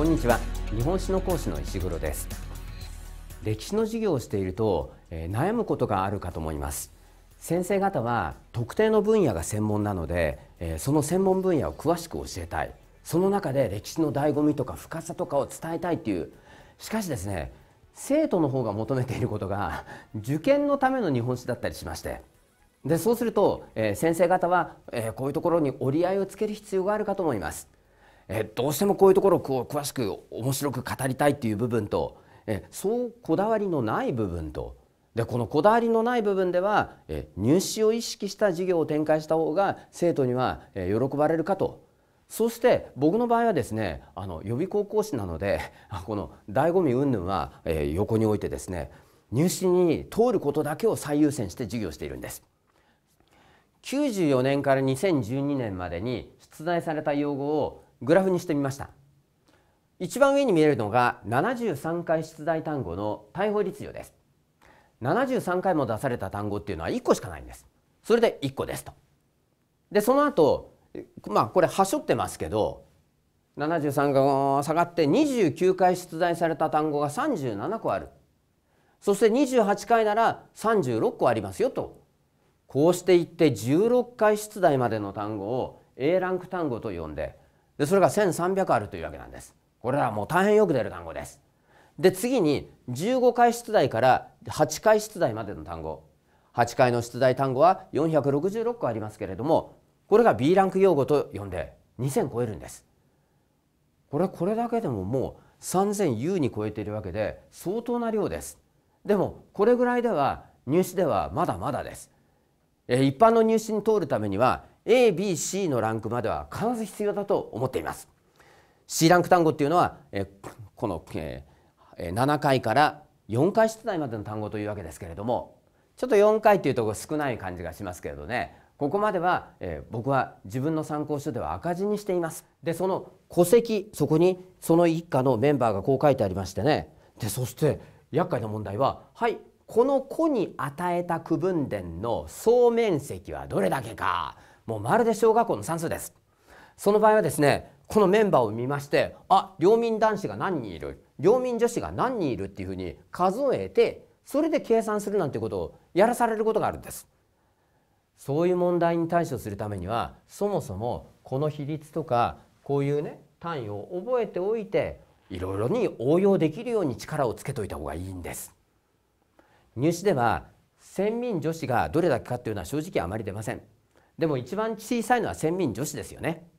こんにちは日本史の講師の石黒です歴史の授業をしていると、えー、悩むことがあるかと思います先生方は特定の分野が専門なので、えー、その専門分野を詳しく教えたいその中で歴史の醍醐味とか深さとかを伝えたいっていうしかしですね生徒の方が求めていることが受験のための日本史だったりしましてでそうすると、えー、先生方は、えー、こういうところに折り合いをつける必要があるかと思いますえどうしてもこういうところをこう詳しく面白く語りたいっていう部分とえそうこだわりのない部分とでこのこだわりのない部分ではえ入試を意識した授業を展開した方が生徒にはえ喜ばれるかと。そして僕の場合はですねあの予備高校師なのでこの醍醐味云々は、え横に置いてですね入試に通ることだけを最優先して授業しているんです。94年から2012年までに出題された用語をグラフにしてみました一番上に見えるのが73回出題単語の逮捕率量です73回も出された単語っていうのは1個しかないんですそれで1個ですとでその後まあこれはしょってますけど73回下がって29回出題された単語が37個あるそして28回なら36個ありますよとこうしていって16回出題までの単語を A ランク単語と呼んででそれが1300あるというわけなんですこれらはもう大変よく出る単語ですで次に15回出題から8回出題までの単語8回の出題単語は466個ありますけれどもこれが B ランク用語と呼んで2000超えるんですこれこれだけでももう3000優に超えているわけで相当な量ですでもこれぐらいでは入試ではまだまだです一般の入試に通るためには ABC のランクまでは必ず必要だと思っています C ランク単語っていうのはこの7回から4回出題までの単語というわけですけれどもちょっと4回というところ少ない感じがしますけれどねここまでは、え僕は自分の参考書では赤字にしていますでその戸籍そこにその一家のメンバーがこう書いてありましてねでそして厄介な問題は「はいこの子に与えた区分点の総面積はどれだけかもうまるで小学校の算数ですその場合はですねこのメンバーを見ましてあ領民男子が何人いる領民女子が何人いるっていうふうに数えてそれで計算するなんてことをやらされることがあるんですそういう問題に対処するためにはそもそもこの比率とかこういうね単位を覚えておいていろいろに応用できるように力をつけといた方がいいんです。入試では先民女子がどれだけかっていうのは正直あまり出ませんでも一番小さいのは先民女子ですよね